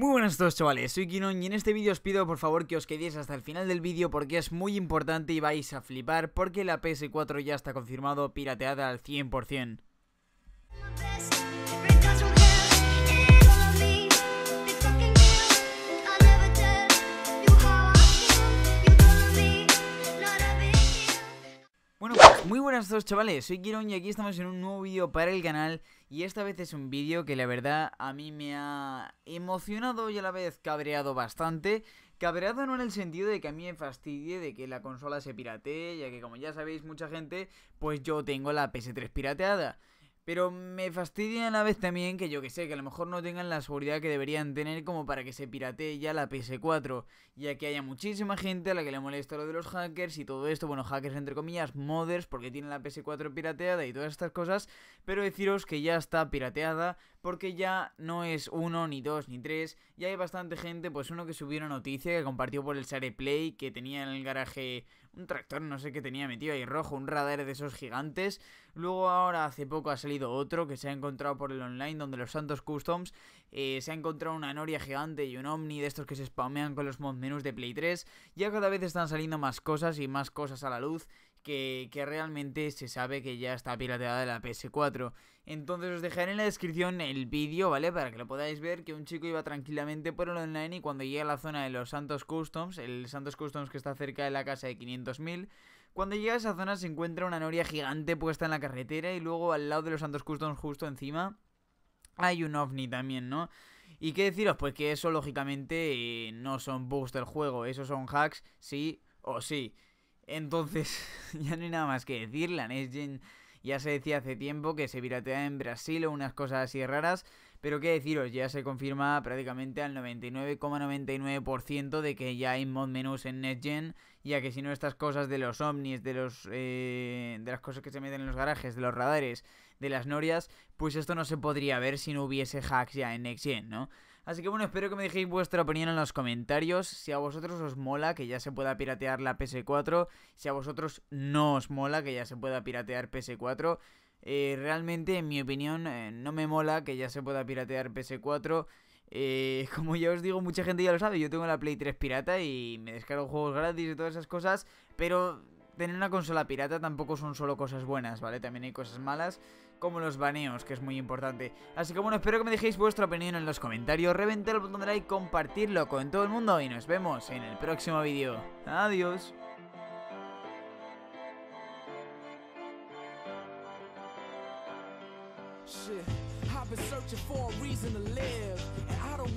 Muy buenas a todos chavales, soy Kinon y en este vídeo os pido por favor que os quedéis hasta el final del vídeo porque es muy importante y vais a flipar porque la PS4 ya está confirmado pirateada al 100%. Muy buenas a todos chavales, soy Kiron y aquí estamos en un nuevo vídeo para el canal Y esta vez es un vídeo que la verdad a mí me ha emocionado y a la vez cabreado bastante Cabreado no en el sentido de que a mí me fastidie de que la consola se piratee Ya que como ya sabéis mucha gente, pues yo tengo la PS3 pirateada pero me fastidia a la vez también que yo que sé, que a lo mejor no tengan la seguridad que deberían tener como para que se piratee ya la PS4, ya que haya muchísima gente a la que le molesta lo de los hackers y todo esto, bueno, hackers entre comillas, modders, porque tienen la PS4 pirateada y todas estas cosas, pero deciros que ya está pirateada, porque ya no es uno, ni dos, ni tres, ya hay bastante gente, pues uno que subió una noticia que compartió por el Share Play, que tenía en el garaje un tractor, no sé qué tenía metido ahí rojo, un radar de esos gigantes, luego ahora hace poco ha salido otro que se ha encontrado por el online, donde los Santos Customs eh, se ha encontrado una noria gigante y un omni de estos que se spamean con los mod de Play 3, ya cada vez están saliendo más cosas y más cosas a la luz, que, realmente se sabe que ya está pirateada de la PS4. Entonces os dejaré en la descripción el vídeo, ¿vale? Para que lo podáis ver, que un chico iba tranquilamente por el online y cuando llega a la zona de los Santos Customs, el Santos Customs que está cerca de la casa de 500.000, cuando llega a esa zona se encuentra una noria gigante puesta en la carretera y luego al lado de los Santos Customs justo encima hay un ovni también, ¿no? Y qué deciros, pues que eso lógicamente eh, no son bugs del juego, esos son hacks, sí o sí. Entonces, ya no hay nada más que decir. La Next Gen ya se decía hace tiempo que se piratea en Brasil o unas cosas así raras. Pero qué deciros, ya se confirma prácticamente al 99,99% de que ya hay mod menús en Gen, ya que si no estas cosas de los ovnis, de los eh, de las cosas que se meten en los garajes, de los radares, de las norias, pues esto no se podría ver si no hubiese hacks ya en Gen, ¿no? Así que bueno, espero que me dejéis vuestra opinión en los comentarios. Si a vosotros os mola que ya se pueda piratear la PS4, si a vosotros no os mola que ya se pueda piratear PS4. Eh, realmente, en mi opinión, eh, no me mola que ya se pueda piratear PS4. Eh, como ya os digo, mucha gente ya lo sabe, yo tengo la Play 3 pirata y me descargo juegos gratis y todas esas cosas, pero tener una consola pirata tampoco son solo cosas buenas, ¿vale? También hay cosas malas, como los baneos, que es muy importante. Así que bueno, espero que me dejéis vuestra opinión en los comentarios, reventar el botón de like, compartirlo con todo el mundo y nos vemos en el próximo vídeo. Adiós.